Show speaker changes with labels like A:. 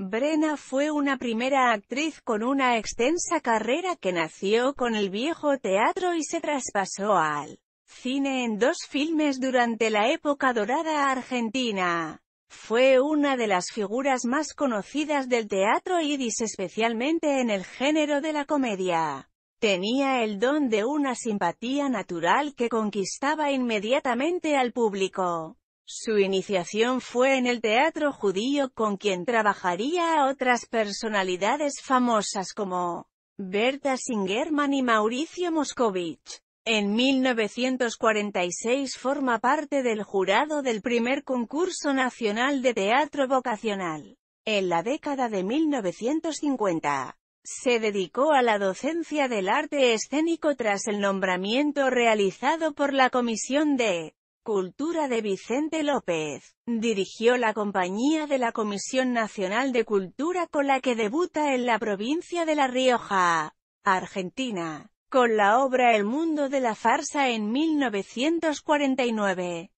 A: Brena fue una primera actriz con una extensa carrera que nació con el viejo teatro y se traspasó al cine en dos filmes durante la época dorada argentina. Fue una de las figuras más conocidas del teatro Iris, especialmente en el género de la comedia. Tenía el don de una simpatía natural que conquistaba inmediatamente al público. Su iniciación fue en el teatro judío con quien trabajaría a otras personalidades famosas como Berta Singerman y Mauricio Moscovich. En 1946 forma parte del jurado del primer concurso nacional de teatro vocacional. En la década de 1950, se dedicó a la docencia del arte escénico tras el nombramiento realizado por la Comisión de Cultura de Vicente López. Dirigió la compañía de la Comisión Nacional de Cultura con la que debuta en la provincia de La Rioja, Argentina, con la obra El mundo de la farsa en 1949.